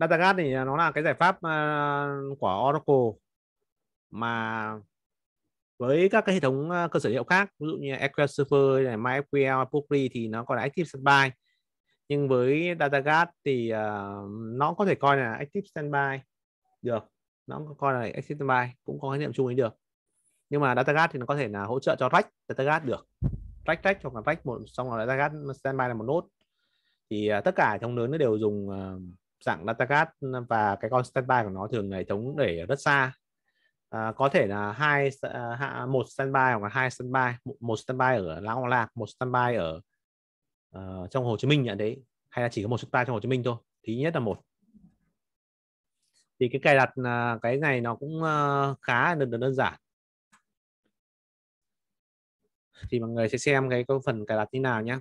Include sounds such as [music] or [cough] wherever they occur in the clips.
DataGas thì nó là cái giải pháp ờ, của Oracle mà với các cái hệ thống ờ, cơ sở dữ liệu khác ví dụ như SQL Server này MySQL, Postgre thì nó còn là Active Standby nhưng với DataGas thì uh, nó có thể coi là Active Standby được nó coi là Active Standby cũng có khái niệm chung ấy được nhưng mà DataGas thì nó có thể là hỗ trợ cho rách DataGas được rách rách hoặc là rách một xong rồi DataGas Standby là một nốt thì uh, tất cả trong lớn nó đều dùng uh, dạng DataGat và cái con standby của nó thường hệ thống để ở rất xa à, có thể là hai à, một standby hoặc là hai standby một, standby ở Lãng Hòa Lạc một standby ở uh, trong Hồ Chí Minh nhận đấy hay là chỉ có một standby trong Hồ Chí Minh thôi thì nhất là một thì cái cài đặt à, cái này nó cũng ờ, khá đơn, đơn giản thì mọi người sẽ xem cái phần cài đặt như nào nhé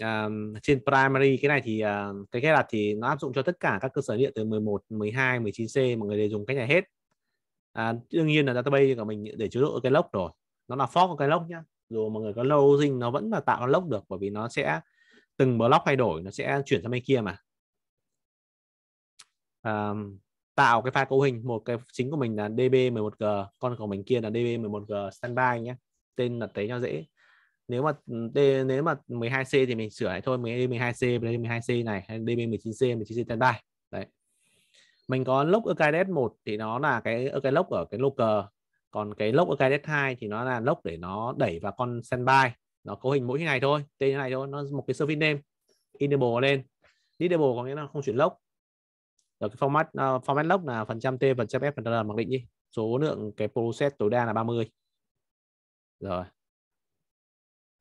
um, trên primary cái này thì uh, cái cách đặt thì nó áp dụng cho tất cả các cơ sở điện từ 11, 12, 19C mọi người đều dùng cách này hết. À, đương nhiên là database của mình để chứa độ cái lốc rồi. Nó là fork của cái lốc nhá. Dù mọi người có lâu nó vẫn là tạo ra lốc được bởi vì nó sẽ từng block thay đổi nó sẽ chuyển sang bên kia mà. Um, tạo cái file cấu hình một cái chính của mình là db11g con của mình kia là db11g standby nhé tên là tế cho dễ nếu mà D, nếu mà 12C thì mình sửa lại thôi mình D12C D12C này DB19C 19C standby đấy mình có lốc EKS 1 thì nó là cái cái lốc ở cái local còn cái lốc EKS 2 thì nó là lốc để nó đẩy vào con standby nó cấu hình mỗi như này thôi tên như này thôi nó một cái service name enable lên disable có nghĩa là không chuyển lốc ở cái format uh, format lốc là phần trăm t phần trăm f phần trăm r mặc định đi số lượng cái process tối đa là 30 rồi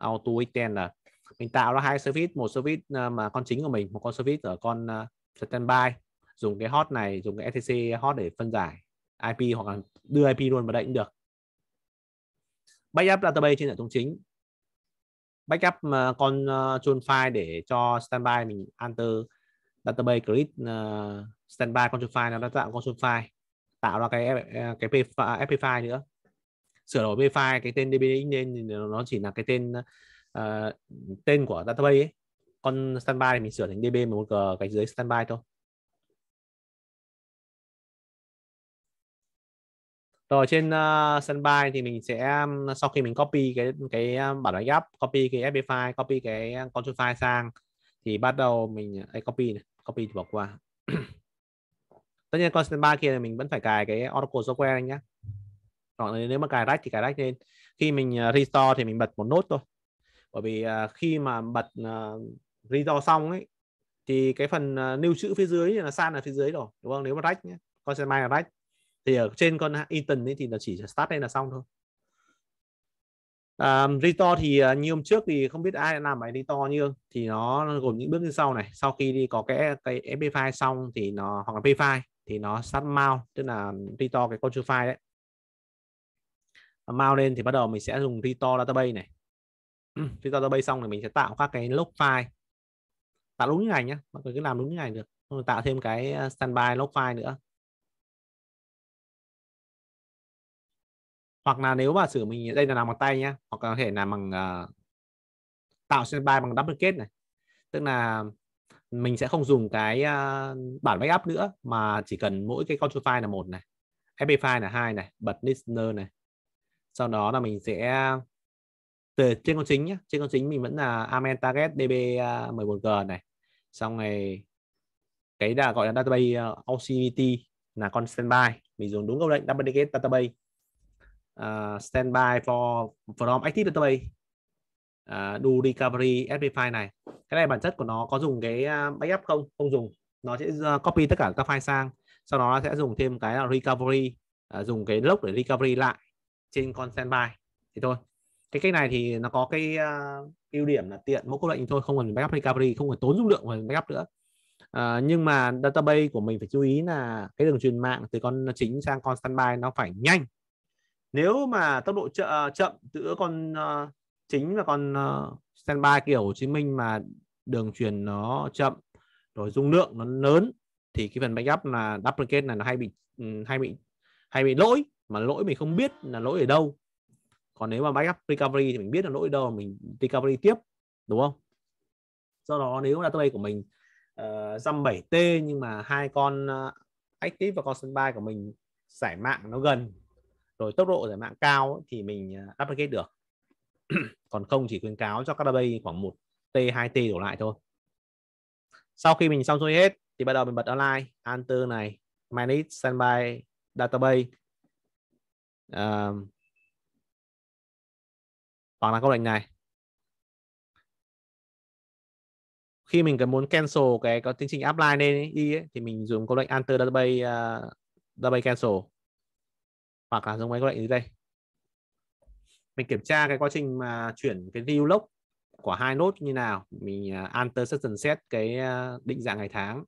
auto extend là mình tạo ra hai service một service ờ, mà con chính của mình một con service ở con ờ, standby dùng cái hot này dùng cái etc hot để phân giải IP hoặc là đưa IP luôn vào đây cũng được backup database trên hệ thống chính backup ờ, con chôn file để cho standby mình enter database grid standby con chôn file nó đã tạo con chôn file tạo ra cái cái fp file nữa sửa đổi b cái tên DBX nên nó chỉ là cái tên uh, tên của database ấy. Còn standby thì mình sửa thành DB1G cái dưới standby thôi. rồi trên uh, standby thì mình sẽ sau khi mình copy cái cái ờ, bản đánh gấp copy cái fb file copy cái control file sang thì bắt đầu mình ấy, à, copy này copy thì bỏ qua [clears throat] tất nhiên con standby kia là mình vẫn phải cài cái oracle software anh nhé hoặc nếu mà cài rách thì cài rách lên khi mình à, restore thì mình bật một nốt thôi bởi vì à, khi mà bật à, restore xong ấy thì cái phần lưu trữ phía dưới là san ở phía dưới rồi đúng không nếu mà rách nhé con sẽ mai là rách thì ở trên con Eaton ấy thì nó chỉ start lên là xong thôi Um, Rito thì uh, như hôm trước thì không biết ai đã làm bài Rito như không? thì nó gồm những bước như sau này sau khi đi có cái cái MP file xong thì nó hoặc là P file thì nó start mount tức là Rito cái control file đấy mount lên thì bắt đầu mình sẽ dùng restore database này ừ, restore database xong thì mình sẽ tạo các cái log file tạo đúng như này nhé mọi người cứ làm đúng như này được rồi tạo thêm cái ờ, standby log file nữa hoặc là nếu mà sử mình đây là làm bằng tay nhé hoặc có thể làm bằng uh, tạo standby bằng duplicate này tức là mình sẽ không dùng cái uh, bản backup nữa mà chỉ cần mỗi cái control file là một này fb file là hai này bật listener này sau đó là mình sẽ về ờ, trên con chính nhé trên con chính mình vẫn là amen target db 11g à, này xong này cái là gọi là database ờ, OCVT là con standby mình dùng đúng câu lệnh double negate database uh, standby for from active database uh, do recovery sp file này cái này bản chất của nó có dùng cái à, backup không không dùng nó sẽ copy tất cả các file sang sau đó nó sẽ dùng thêm cái là recovery uh, dùng cái lốc để recovery lại trên con standby thì thôi cái cách này thì nó có cái uh, ưu điểm là tiện mẫu cốt lệnh thôi không cần backup recovery không cần tốn dung lượng của backup nữa uh, nhưng mà database của mình phải chú ý là cái đường truyền mạng từ con chính sang con standby nó phải nhanh nếu mà tốc độ chợ, chậm à, giữa con uh, chính và con uh, standby kiểu Hồ Chí Minh mà đường truyền nó chậm rồi dung lượng nó lớn thì cái phần backup là duplicate này nó hay bị ừ, hay bị hay bị lỗi mà lỗi mình không biết là lỗi ở đâu còn nếu mà backup recovery thì mình biết là lỗi ở đâu mình recovery tiếp đúng không do đó nếu là database của mình uh, dăm 7T nhưng mà hai con uh, active và con sân bay của mình giải mạng nó gần rồi tốc độ giải mạng cao ấy, thì mình ờ, uh, applicate được [clears throat] còn không chỉ khuyến cáo cho các database khoảng 1 T 2 T đổ lại thôi sau khi mình xong xuôi hết thì bắt đầu mình bật online alter này manage standby database uh, hoặc là câu lệnh này khi mình cần muốn cancel cái có tiến trình apply lên đi ấy, thì mình dùng câu lệnh enter database uh, database cancel hoặc là dùng mấy câu lệnh dưới đây mình kiểm tra cái quá trình mà chuyển cái view log của hai nốt như nào mình à, enter session set cái à, định dạng ngày tháng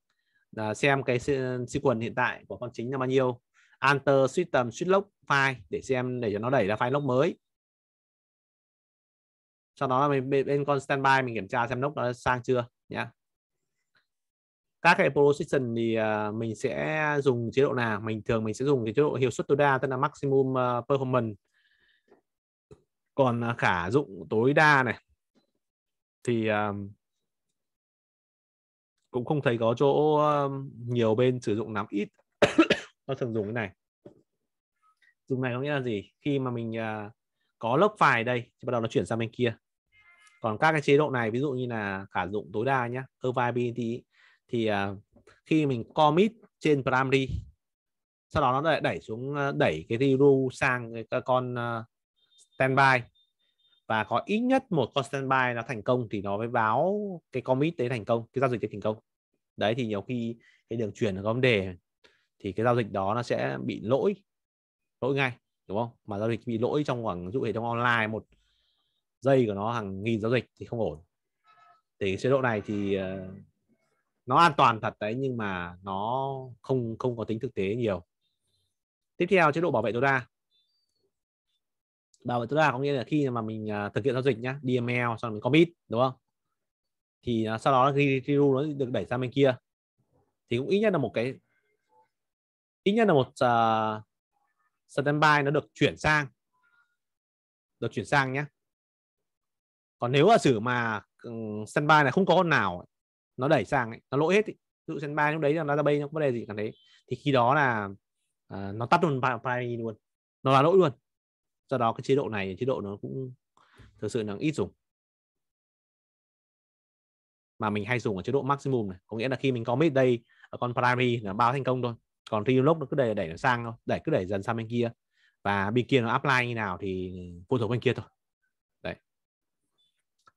xem cái sequence hiện tại của con chính là bao nhiêu alter system switchlock file để xem để cho nó đẩy ra file lốc mới sau đó mình bên con standby mình kiểm tra xem lốc nó sang chưa nhé các cái position thì à, mình sẽ dùng chế độ nào mình thường mình sẽ dùng cái chế độ hiệu suất tối đa tức là maximum à, performance còn à, khả dụng tối đa này thì cũng không thấy có chỗ nhiều bên sử dụng lắm ít tôi thường dùng cái này dùng này có nghĩa là gì khi mà mình uh, có lớp file đây thì bắt đầu nó chuyển sang bên kia còn các cái chế độ này ví dụ như là khả dụng tối đa nhé availability thì uh, khi mình commit trên primary sau đó nó lại đẩy xuống à, đẩy cái ru sang cái con uh, standby và có ít nhất một con standby nó thành công thì nó mới báo cái commit đấy thành công cái giao dịch đấy thành công đấy thì nhiều khi cái đường chuyển nó có vấn đề thì cái giao dịch đó nó sẽ bị lỗi lỗi ngay đúng không mà giao dịch bị lỗi trong khoảng dụ hệ thống online một giây của nó hàng nghìn giao dịch thì không ổn thì chế độ này thì ờ, nó an toàn thật đấy nhưng mà nó không không có tính thực tế nhiều tiếp theo chế độ bảo vệ tối đa bảo vệ tối đa có nghĩa là khi mà mình ờ, thực hiện giao dịch nhá DML xong đó mình commit đúng không thì ờ, sau đó khi rule nó được đẩy sang bên kia thì cũng ít nhất là một cái ít nhất là một uh, standby nó được chuyển sang được chuyển sang nhé còn nếu là sử mà um, standby này không có con nào nó đẩy sang ấy, nó lỗi hết ấy. ví dụ standby lúc đấy là database nó không có đề gì cả đấy thì khi đó là uh, nó tắt luôn primary luôn nó là lỗi luôn do đó cái chế độ này chế độ nó cũng thực sự là ít dùng mà mình hay dùng ở chế độ maximum này có nghĩa là khi mình có mid đây ở con primary là bao thành công thôi còn Trilog nó cứ đẩy, đẩy sang thôi đẩy cứ đẩy dần sang bên kia và bên kia nó apply như nào thì phụ thuộc bên kia thôi đấy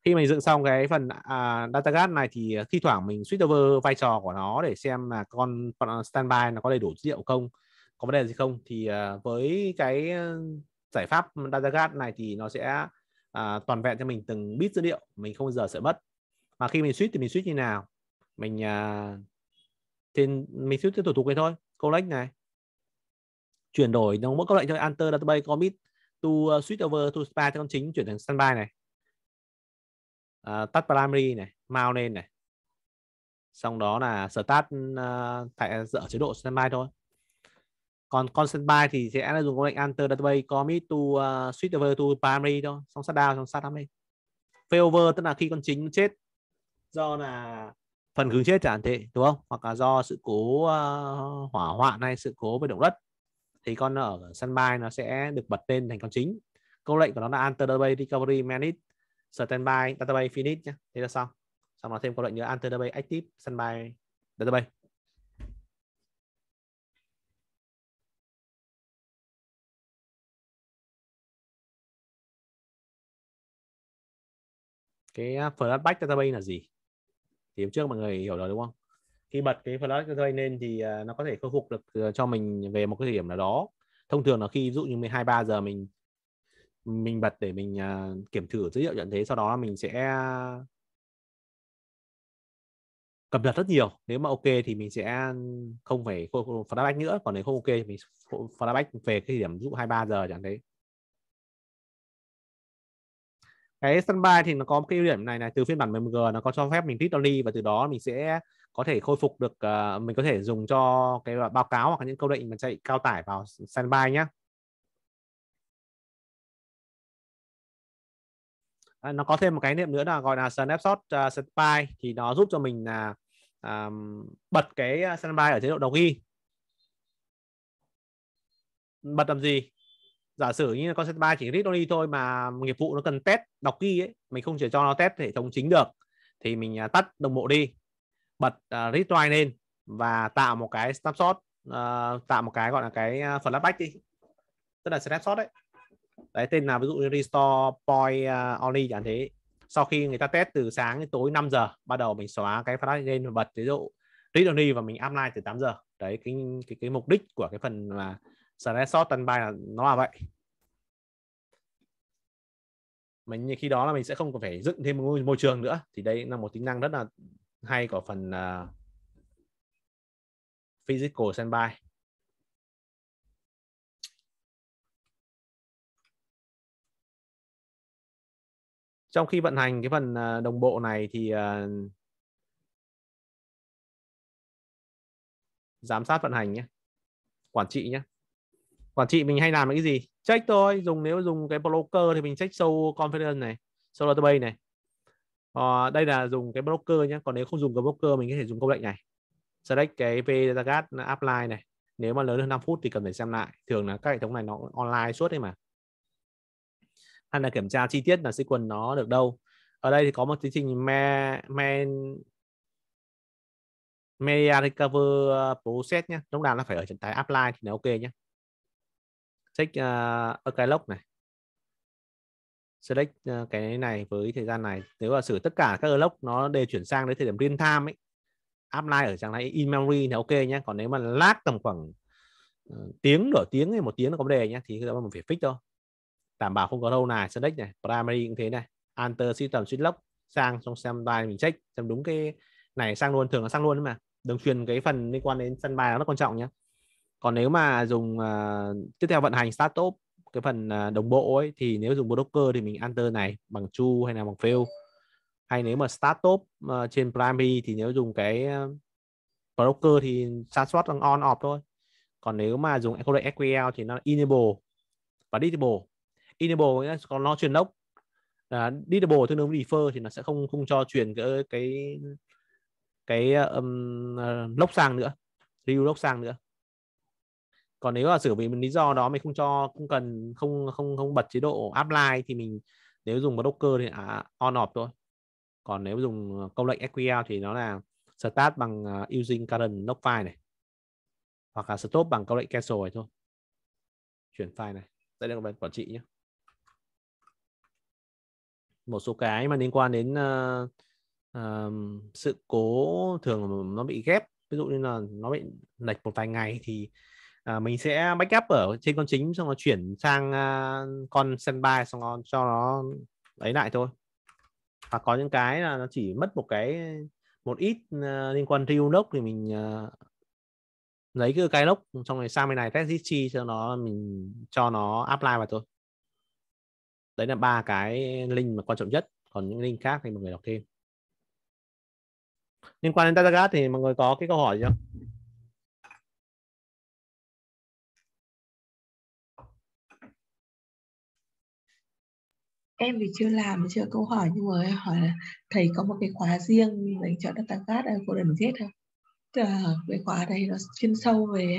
khi mình dựng xong cái phần à, data guard này thì thi thoảng mình switch over vai trò của nó để xem là con standby nó có đầy đủ dữ liệu không có vấn đề gì không thì à, với cái ờ, giải pháp data guard này thì nó sẽ à, toàn vẹn cho mình từng bit dữ liệu mình không bao giờ sẽ mất mà khi mình switch thì mình switch như nào mình à, trên mình switch thủ tục cái thôi collect này chuyển đổi nó mỗi câu lệnh cho enter database commit to uh, switch over to spa cho con chính chuyển thành standby này à, uh, tắt primary này mount lên này xong đó là start uh, tại dở chế độ standby thôi còn con standby thì sẽ dùng lệnh enter database commit to uh, switch over to primary thôi xong shutdown xong start up lên failover tức là khi con chính chết do là phần cứng chết chẳng thế đúng không hoặc là do sự cố uh, hỏa hoạn hay sự cố về động đất thì con ở sân bay nó sẽ được bật lên thành con chính câu lệnh của nó là alter database recovery manage standby database finish nhé thế là xong xong nó thêm câu lệnh nữa alter database active standby database cái ờ, fallback database là gì thì hôm trước mọi người hiểu rồi đúng không khi bật cái flash gây nên thì nó có thể khôi phục được cho mình về một cái điểm nào đó thông thường là khi ví dụ như 12 3 giờ mình mình bật để mình kiểm thử dữ liệu nhận thế sau đó mình sẽ cập nhật rất nhiều nếu mà ok thì mình sẽ không phải flashback nữa còn nếu không ok thì mình flashback về cái điểm ví dụ 23 giờ chẳng thế cái standby thì nó có cái ưu điểm này này từ phiên bản 10G nó có cho phép mình read only và từ đó mình sẽ có thể khôi phục được uh, mình có thể dùng cho cái báo cáo hoặc những câu lệnh mà chạy cao tải vào standby nhé à, nó có thêm một cái niệm nữa là gọi là snapshot uh, ờ, standby thì nó giúp cho mình là uh, bật cái ờ, standby ở chế độ đầu ghi bật làm gì giả sử như là concept 3 chỉ read only thôi mà nghiệp vụ nó cần test đọc ghi ấy mình không thể cho nó test hệ thống chính được thì mình à, tắt đồng bộ đi bật uh, read write lên và tạo một cái snapshot uh, tạo một cái gọi là cái flashback à, đi tức là snapshot đấy đấy tên là ví dụ như restore point uh, only chẳng thế sau khi người ta test từ sáng đến tối 5 giờ bắt đầu mình xóa cái flash lên và bật ví dụ read only và mình apply từ 8 giờ đấy cái cái cái mục đích của cái phần là slash sort tân by là nó là vậy mình khi đó là mình sẽ không còn phải dựng thêm một môi trường nữa thì đây là một tính năng rất là hay của phần uh, physical standby trong khi vận hành cái phần à, đồng bộ này thì uh, giám sát vận hành nhé quản trị nhé quản trị mình hay làm cái gì check thôi dùng nếu dùng cái broker thì mình check sâu confidence này sâu database này à, đây là dùng cái broker nhé còn nếu không dùng cái broker mình có thể dùng câu lệnh này select cái p target apply này nếu mà lớn hơn 5 phút thì cần phải xem lại thường là các hệ thống này nó online suốt đấy mà hay là kiểm tra chi tiết là sequence nó được đâu ở đây thì có một tiến trình me, me, media recover process nhé lúc nào nó phải ở trạng thái apply thì nó ok nhé check uh, a cái lốc này select uh, cái này với thời gian này nếu là xử tất cả các lốc nó đều chuyển sang đến thời điểm real time ấy apply ở trạng thái in memory thì ok nhé còn nếu mà lát tầm khoảng uh, tiếng nửa tiếng hay một tiếng nó có vấn đề nhé thì các bạn phải fix thôi đảm bảo không có lâu này select này primary cũng thế này alter system switch lock sang trong standby mình check xem đúng cái này sang luôn thường là sang luôn mà đừng truyền cái phần liên quan đến sân standby nó quan trọng nhé còn nếu mà dùng uh, tiếp theo vận hành startup cái phần uh, đồng bộ ấy thì nếu dùng broker thì mình enter này bằng chu hay là bằng fail hay nếu mà startup uh, trên primary thì nếu dùng cái uh, broker thì start xuất bằng on off thôi còn nếu mà dùng codec SQL thì nó enable và disable enable nghĩa còn nó truyền lốc à, disable tương đương với defer thì nó sẽ không không cho truyền cái cái cái um, lốc sang nữa review lốc sang nữa còn nếu là sửa vì lý do đó mình không cho không cần không không không bật chế độ apply thì mình nếu dùng docker thì à, on off thôi còn nếu dùng à, câu lệnh SQL thì nó là start bằng à, using current log file này hoặc là stop bằng câu lệnh cancel này thôi chuyển file này đây là bài quản trị nhé một số cái mà liên quan đến uh, uh, sự cố thường nó bị ghép ví dụ như là nó bị lệch một vài ngày thì à, mình sẽ backup ở trên con chính xong nó chuyển sang uh, con standby xong nó cho nó lấy lại thôi hoặc có những cái là nó chỉ mất một cái một ít uh, liên quan riu lốc thì mình uh, lấy cái cái lốc xong rồi sang bên này test chi cho nó mình cho nó apply vào thôi đấy là ba cái link mà quan trọng nhất còn những link khác thì mọi người đọc thêm liên quan đến Datagas thì mọi người có cái câu hỏi gì không em thì chưa làm chưa câu hỏi nhưng mà em hỏi là thầy có một cái khóa riêng dành cho data card của đần giết không à, cái khóa đây nó chuyên sâu về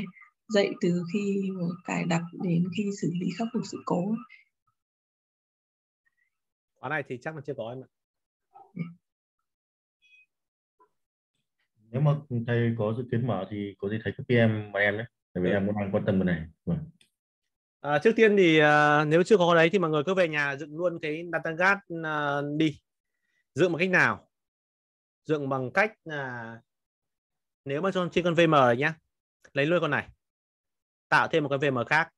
dạy từ khi cài đặt đến khi xử lý khắc phục sự cố khóa này thì chắc là chưa có em ạ nếu mà thầy có dự kiến mở thì có gì thầy copy em và em đấy tại vì ừ. em cũng đang quan tâm cái này vâng À, trước tiên thì à, nếu chưa có đấy thì mọi người cứ về nhà dựng luôn cái DataGat à, đi. Dựng bằng cách nào? Dựng bằng cách là nếu mà trên con VM này nhá, lấy luôn con này. Tạo thêm một cái VM khác.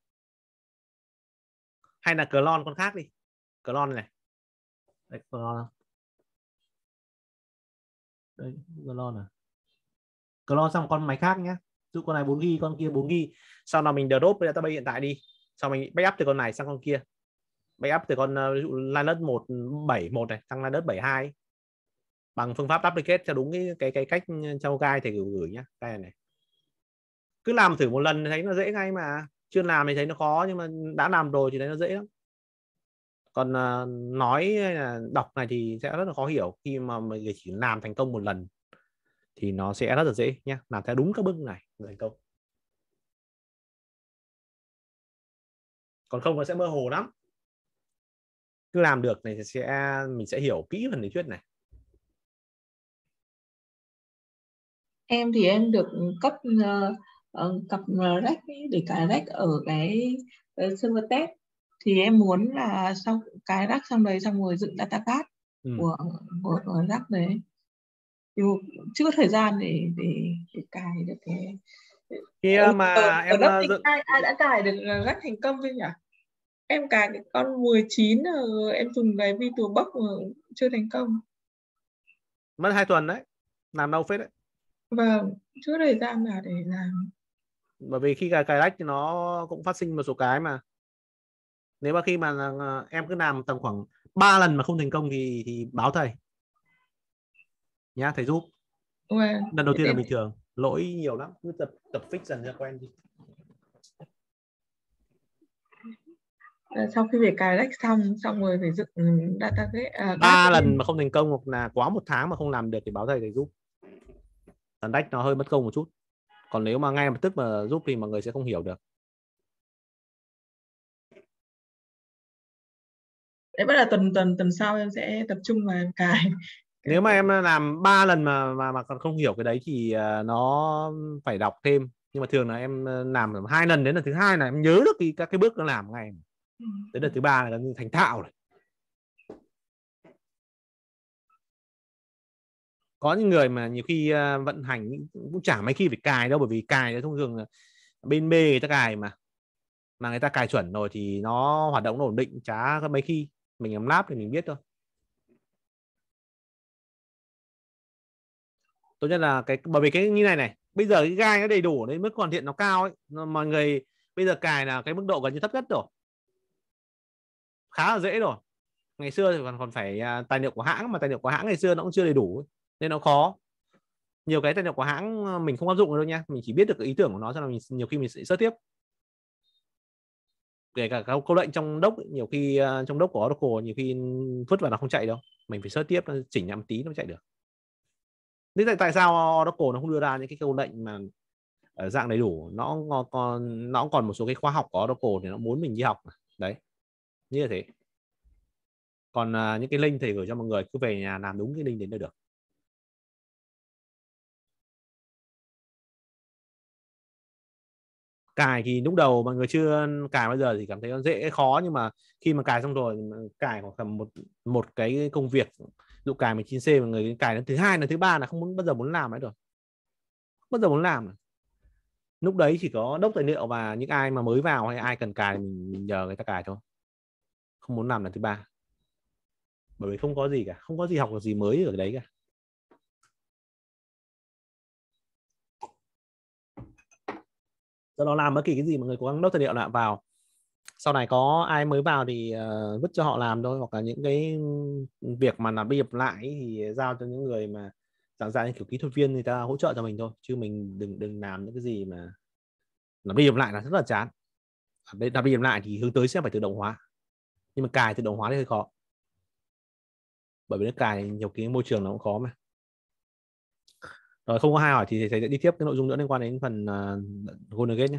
Hay là clone con khác đi. Clone này. Đấy, clone. Đấy, clone à. Clone xong con máy khác nhé. Dụ con này 4GB, con kia 4GB. Sau đó mình drop cái database hiện tại đi xong mình backup từ con này sang con kia backup từ con ờ, ví dụ Linux 171 này sang Linux 72 bằng phương pháp duplicate theo đúng cái cái cái cách ờ, trao gai thầy gửi nhá cái này, cứ làm thử một lần thấy nó dễ ngay mà chưa làm thì thấy nó khó nhưng mà đã làm rồi thì thấy nó dễ lắm còn ờ, nói hay là đọc này thì sẽ rất là khó hiểu khi mà mình chỉ làm thành công một lần thì nó sẽ rất là dễ nhé làm theo đúng các bước này thành công còn không nó sẽ mơ hồ lắm cứ làm được này sẽ mình sẽ hiểu kỹ phần lý thuyết này em thì em được cấp uh, cặp ờ, rec để cài rec ở cái uh, server test thì em muốn là sau cái rác xong đấy xong rồi dựng data card ừ. của của, rác đấy thì chưa có thời gian để để để cài được cái kia ừ, mà ở, em ở ờ, dựng... ai, ai đã cài được rất ờ, thành công vậy nhỉ em cài cái con 19 ờ, em dùng cái vi Vitor Box chưa thành công mất hai tuần đấy làm đâu phết đấy vâng chưa thời gian là để làm bởi vì khi cài cài lách thì nó cũng phát sinh một số cái mà nếu mà khi mà em cứ làm tầm khoảng 3 lần mà không thành công thì thì báo thầy nhá thầy giúp vâng, lần đầu tiên là bình thường lỗi nhiều lắm cứ tập tập fix dần cho quen đi ờ, sau khi về cài lách xong xong rồi phải dựng database uh, ba lần mà không thành công hoặc là quá một tháng mà không làm được thì báo thầy thầy giúp còn lách nó hơi mất công một chút còn nếu mà ngay lập tức mà giúp thì mọi người sẽ không hiểu được đấy bắt đầu tuần tuần tuần sau em sẽ tập trung vào cài nếu mà em làm ba lần mà mà mà còn không hiểu cái đấy thì à, nó phải đọc thêm nhưng mà thường là em làm hai lần đến lần thứ hai là em nhớ được cái, các cái bước nó làm ngay ừ. đến lần thứ ba là thành thạo rồi có những người mà nhiều khi vận hành cũng chả mấy khi phải cài đâu bởi vì cài đó thông thường bên B người ta cài mà mà người ta cài chuẩn rồi thì nó hoạt động nó ổn định chả mấy khi mình làm lắp thì mình biết thôi tốt nhất là cái bởi vì cái như này này bây giờ cái gai nó đầy đủ đấy mức hoàn thiện nó cao ấy mà người bây giờ cài là cái mức độ gần như thấp nhất rồi khá là dễ rồi ngày xưa thì còn còn phải à, tài liệu của hãng mà tài liệu của hãng ngày xưa nó cũng chưa đầy đủ nên nó khó nhiều cái tài liệu của hãng à, mình không áp dụng được đâu nha mình chỉ biết được cái ý tưởng của nó cho nên mình nhiều khi mình sẽ sơ tiếp kể cả câu, câu lệnh trong đốc nhiều khi à, trong đốc của Oracle nhiều khi vứt vào nó không chạy đâu mình phải sơ tiếp chỉnh lại một tí nó chạy được thế tại tại sao Oracle nó không đưa ra những cái câu lệnh mà ở dạng đầy đủ nó còn nó còn một số cái khoa học của Oracle thì nó muốn mình đi học đấy như thế còn à, những cái link thì gửi cho mọi người cứ về nhà làm đúng cái link đến đây được cài thì lúc đầu mọi người chưa cài bao giờ thì cảm thấy nó dễ khó nhưng mà khi mà cài xong rồi cài khoảng tầm một một cái công việc dụ cài 19C mà người cài đến thứ hai là thứ ba là không muốn bao giờ muốn làm nữa rồi. không bao giờ muốn làm lúc đấy chỉ có đốc tài liệu và những ai mà mới vào hay ai cần cài mình, mình nhờ người ta cài thôi không muốn làm lần thứ ba bởi vì không có gì cả không có gì học được gì mới ở đấy cả do đó làm bất kỳ cái gì mà người cố gắng đốc tài liệu lại vào sau này có ai mới vào thì uh, vứt cho họ làm thôi hoặc là những cái ừ, việc mà làm biệp lại thì giao cho những người mà giảng ra kiểu kỹ thuật viên người ta hỗ trợ cho mình thôi chứ mình đừng đừng làm những cái gì mà làm biệp lại là rất là chán à, đây làm biệp lại thì hướng tới sẽ phải tự động hóa nhưng mà cài tự động hóa thì hơi khó bởi vì nó cài nhiều cái môi trường nó cũng khó mà rồi không có hai hỏi thì thầy sẽ đi tiếp cái nội dung nữa liên quan đến phần uh, Golden Gate nhé